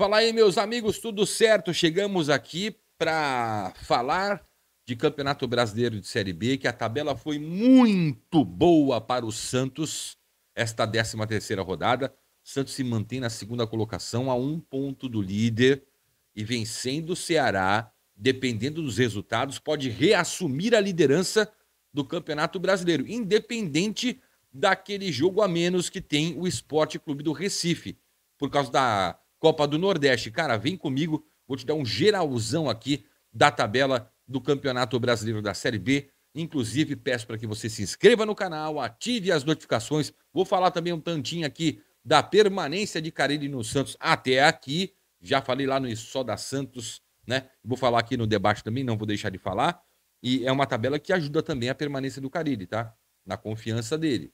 Fala aí, meus amigos, tudo certo? Chegamos aqui para falar de Campeonato Brasileiro de Série B, que a tabela foi muito boa para o Santos esta 13 terceira rodada. Santos se mantém na segunda colocação a um ponto do líder e vencendo o Ceará, dependendo dos resultados, pode reassumir a liderança do Campeonato Brasileiro, independente daquele jogo a menos que tem o Esporte Clube do Recife, por causa da Copa do Nordeste. Cara, vem comigo, vou te dar um geralzão aqui da tabela do Campeonato Brasileiro da Série B. Inclusive, peço para que você se inscreva no canal, ative as notificações. Vou falar também um tantinho aqui da permanência de Carilli no Santos até aqui. Já falei lá no Só da Santos, né? Vou falar aqui no debate também, não vou deixar de falar. E é uma tabela que ajuda também a permanência do Carilli, tá? Na confiança dele.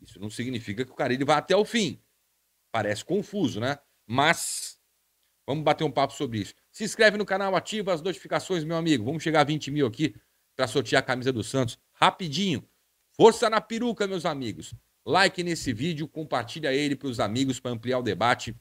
Isso não significa que o Carilli vá até o fim. Parece confuso, né? Mas vamos bater um papo sobre isso. Se inscreve no canal, ativa as notificações, meu amigo. Vamos chegar a 20 mil aqui para sortear a camisa do Santos rapidinho. Força na peruca, meus amigos. Like nesse vídeo, compartilha ele para os amigos para ampliar o debate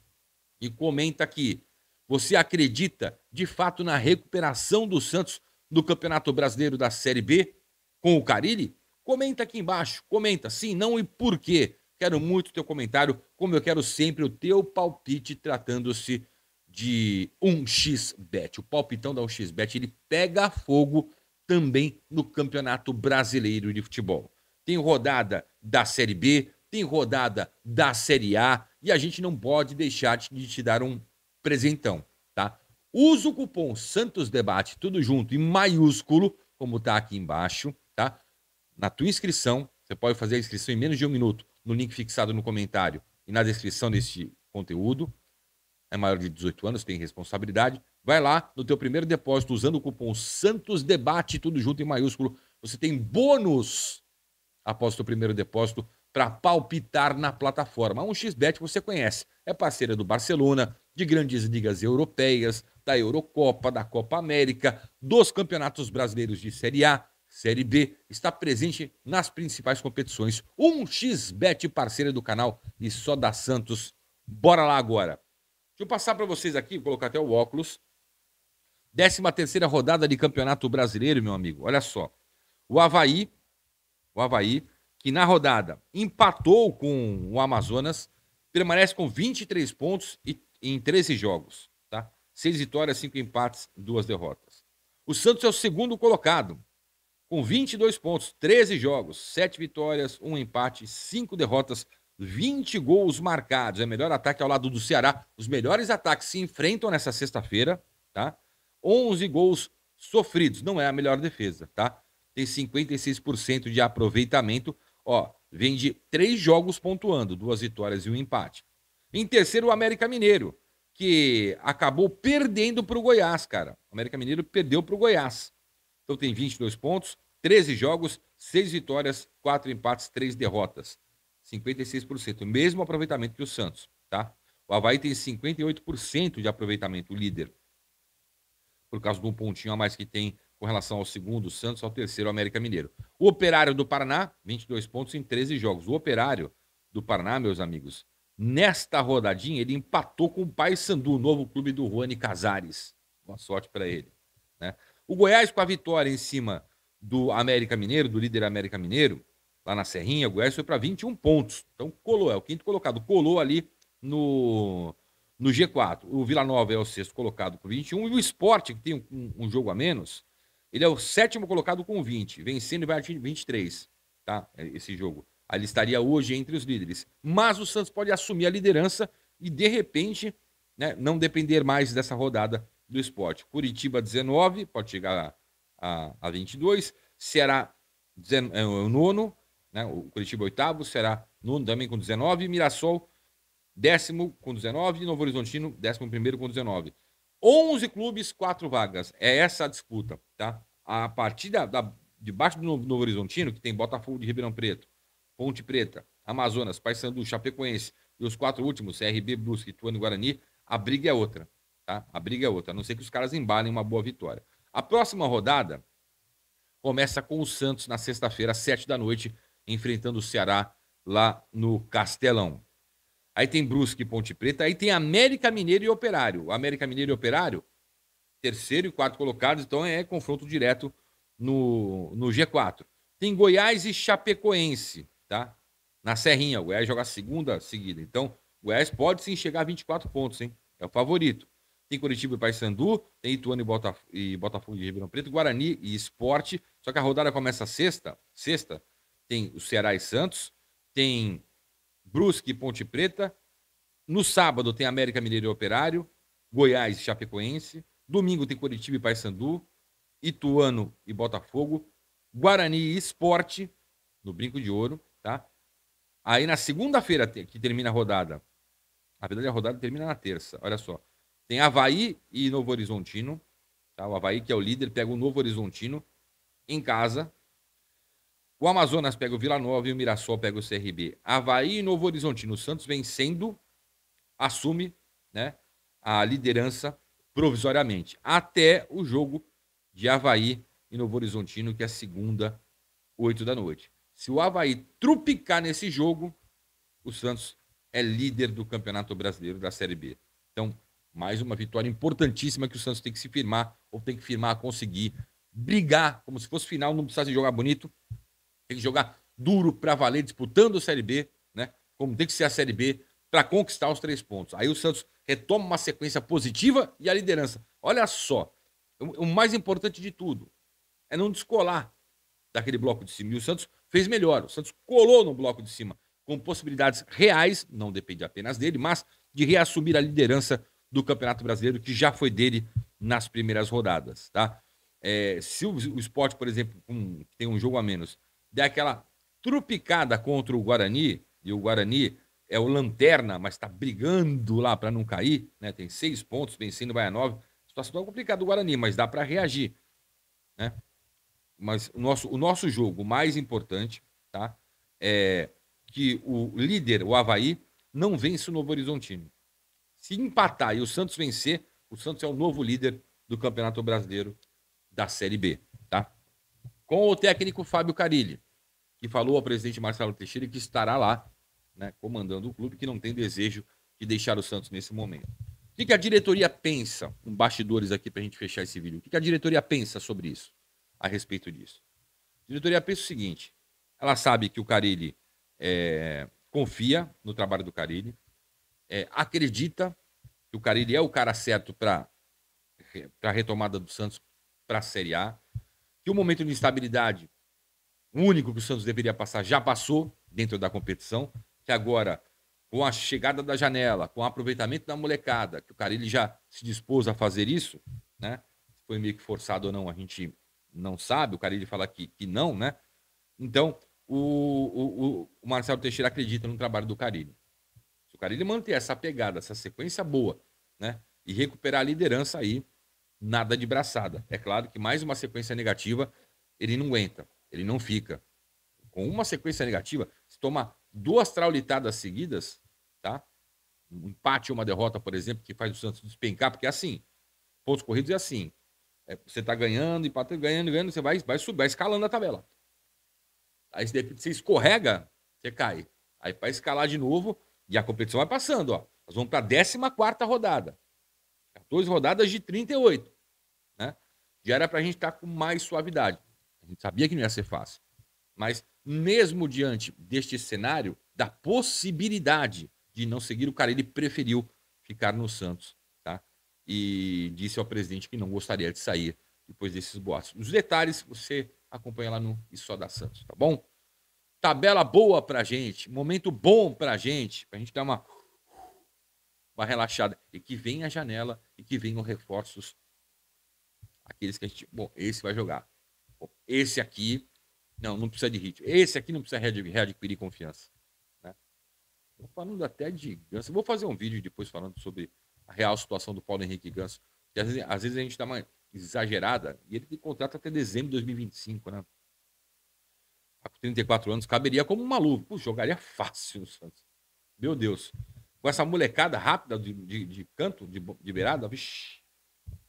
e comenta aqui. Você acredita de fato na recuperação do Santos do Campeonato Brasileiro da Série B com o Carilli? Comenta aqui embaixo, comenta sim, não e por quê. Quero muito o teu comentário, como eu quero sempre o teu palpite tratando-se de 1xBet. O palpitão da 1xBet, ele pega fogo também no Campeonato Brasileiro de Futebol. Tem rodada da Série B, tem rodada da Série A e a gente não pode deixar de te dar um presentão, tá? Usa o cupom Santos Debate, tudo junto em maiúsculo, como tá aqui embaixo, tá? Na tua inscrição, você pode fazer a inscrição em menos de um minuto no link fixado no comentário e na descrição deste conteúdo. É maior de 18 anos, tem responsabilidade. Vai lá no teu primeiro depósito usando o cupom Santos Debate, tudo junto em maiúsculo. Você tem bônus após o primeiro depósito para palpitar na plataforma. A 1xBet você conhece, é parceira do Barcelona, de grandes ligas europeias, da Eurocopa, da Copa América, dos campeonatos brasileiros de Série A, Série B está presente nas principais competições. 1xBet, parceira do canal e só da Santos. Bora lá agora. Deixa eu passar para vocês aqui, vou colocar até o óculos. 13 terceira rodada de Campeonato Brasileiro, meu amigo. Olha só. O Havaí, o Havaí, que na rodada empatou com o Amazonas, permanece com 23 pontos e, em 13 jogos, tá? 6 vitórias, 5 empates, duas derrotas. O Santos é o segundo colocado, com 22 pontos, 13 jogos, 7 vitórias, 1 empate, 5 derrotas, 20 gols marcados. É melhor ataque ao lado do Ceará. Os melhores ataques se enfrentam nessa sexta-feira, tá? 11 gols sofridos. Não é a melhor defesa, tá? Tem 56% de aproveitamento. Ó, vem de três jogos pontuando, duas vitórias e um empate. Em terceiro, o América Mineiro, que acabou perdendo para o Goiás, cara. O América Mineiro perdeu para o Goiás. Então tem 22 pontos, 13 jogos, 6 vitórias, 4 empates, 3 derrotas. 56%, mesmo aproveitamento que o Santos, tá? O Havaí tem 58% de aproveitamento, o líder. Por causa de um pontinho a mais que tem com relação ao segundo, o Santos, ao terceiro, o América Mineiro. O Operário do Paraná, 22 pontos em 13 jogos. O Operário do Paraná, meus amigos, nesta rodadinha, ele empatou com o Paysandu, o novo clube do Juane Casares. Boa sorte para ele. Né? O Goiás, com a vitória em cima do América Mineiro, do líder América Mineiro, lá na Serrinha, o Goiás foi para 21 pontos. Então colou, é o quinto colocado, colou ali no, no G4. O Vila Nova é o sexto colocado com 21 e o Esporte, que tem um, um, jogo a menos, ele é o sétimo colocado com 20, vencendo e vai atingir 23, tá? É, esse jogo. Ali estaria hoje entre os líderes. Mas o Santos pode assumir a liderança e, de repente, né, não depender mais dessa rodada do esporte. Curitiba 19, pode chegar a, a 22. Ceará, é, o nono, né? o Curitiba, oitavo. Ceará, nono também com 19. Mirassol, décimo com 19. E Novo Horizontino, décimo primeiro com 19. 11 clubes, quatro vagas. É essa a disputa, tá? A partir da, da debaixo do Novo Horizontino, que tem Botafogo de Ribeirão Preto, Ponte Preta, Amazonas, Paysandu, Chapecoense e os quatro últimos, CRB, Brusque, Ituano e Guarani, a briga é outra, tá? A briga é outra, a não ser que os caras embalem uma boa vitória. A próxima rodada começa com o Santos na sexta-feira, às sete da noite, enfrentando o Ceará lá no Castelão. Aí tem Brusque e Ponte Preta, aí tem América Mineiro e Operário. América Mineiro e Operário, terceiro e quarto colocados, então é confronto direto no, no G4. Tem Goiás e Chapecoense, tá? Na Serrinha, o Goiás joga segunda seguida. Então, o Goiás pode sim chegar a 24 pontos, hein? É o favorito tem Curitiba e Paysandu, tem Ituano e, e Botafogo de Ribeirão Preto, Guarani e Esporte. Só que a rodada começa sexta, sexta, tem o Ceará e Santos, tem Brusque e Ponte Preta. No sábado tem América Mineiro e Operário, Goiás e Chapecoense. Domingo tem Curitiba e Paysandu, Ituano e Botafogo, Guarani e Esporte, no Brinco de Ouro, tá? Aí na segunda-feira que termina a rodada, a verdade a rodada termina na terça, olha só. Tem Havaí e Novo Horizontino. Tá? O Havaí, que é o líder, pega o Novo Horizontino em casa. O Amazonas pega o Vila Nova e o Mirassol pega o CRB. Havaí e Novo Horizontino. O Santos vencendo, assume né, a liderança provisoriamente. Até o jogo de Havaí e Novo Horizontino, que é segunda, oito da noite. Se o Havaí trupicar nesse jogo, o Santos é líder do Campeonato Brasileiro da Série B. Então, mais uma vitória importantíssima que o Santos tem que se firmar, ou tem que firmar, conseguir brigar, como se fosse final, não precisasse jogar bonito, tem que jogar duro para valer, disputando a Série B, né? Como tem que ser a Série B, para conquistar os três pontos. Aí o Santos retoma uma sequência positiva e a liderança. Olha só, o mais importante de tudo é não descolar daquele bloco de cima. E o Santos fez melhor. O Santos colou no bloco de cima, com possibilidades reais, não depende apenas dele, mas de reassumir a liderança do Campeonato Brasileiro, que já foi dele nas primeiras rodadas, tá? É, se o, o esporte, por exemplo, um, tem um jogo a menos, der aquela trupicada contra o Guarani, e o Guarani é o lanterna, mas está brigando lá para não cair, né? Tem seis pontos, vencendo vai a nove. Situação tá complicada do Guarani, mas dá para reagir, né? Mas o nosso, o nosso jogo mais importante, tá? É que o líder, o Havaí, não vence o Novo Horizontino. Se empatar e o Santos vencer, o Santos é o novo líder do Campeonato Brasileiro da Série B, tá? Com o técnico Fábio Carilli, que falou ao presidente Marcelo Teixeira que estará lá, né, comandando o clube, que não tem desejo de deixar o Santos nesse momento. O que, que a diretoria pensa, com bastidores aqui para a gente fechar esse vídeo, o que, que a diretoria pensa sobre isso, a respeito disso? A diretoria pensa o seguinte, ela sabe que o Carilli é, confia no trabalho do Carilli, é, acredita que o Carille é o cara certo para a retomada do Santos para a Série A, que o momento de instabilidade, o único que o Santos deveria passar, já passou dentro da competição, que agora, com a chegada da janela, com o aproveitamento da molecada, que o Carille já se dispôs a fazer isso, né? Se foi meio que forçado ou não, a gente não sabe, o Carille fala que, que não, né? Então, o, o, o Marcelo Teixeira acredita no trabalho do Carille cara ele manter essa pegada, essa sequência boa, né? E recuperar a liderança aí, nada de braçada. É claro que mais uma sequência negativa, ele não aguenta, ele não fica. Com uma sequência negativa, se tomar duas traulitadas seguidas, tá? Um empate ou uma derrota, por exemplo, que faz o Santos despencar, porque é assim, pontos corridos é assim. É, você tá ganhando, empate, ganhando, ganhando, você vai, vai subir, vai escalando a tabela. Aí de repente você escorrega, você cai. Aí para escalar de novo, e a competição vai passando, ó. Nós vamos para a 14 rodada. 14 rodadas de 38. Né? Já era para a gente estar tá com mais suavidade. A gente sabia que não ia ser fácil. Mas, mesmo diante deste cenário, da possibilidade de não seguir o cara, ele preferiu ficar no Santos. Tá? E disse ao presidente que não gostaria de sair depois desses boatos. Os detalhes você acompanha lá no Isso da Santos, tá bom? tabela boa pra gente, momento bom pra gente, pra gente dar uma, uma relaxada. E que vem a janela e que venham reforços. Aqueles que a gente. Bom, esse vai jogar. Bom, esse aqui. Não, não precisa de ritmo. Esse aqui não precisa readquirir confiança. Né? Tô falando até de Ganso. Vou fazer um vídeo depois falando sobre a real situação do Paulo Henrique Ganso. Às vezes, às vezes a gente dá uma exagerada e ele tem contrato até dezembro de 2025, né? Tá com 34 anos, caberia como um maluco, Pô, jogaria fácil no Santos. Meu Deus. Com essa molecada rápida de, de, de canto, de, de beirada, vixi,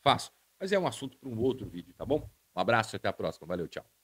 fácil. Mas é um assunto para um outro vídeo, tá bom? Um abraço e até a próxima. Valeu, tchau.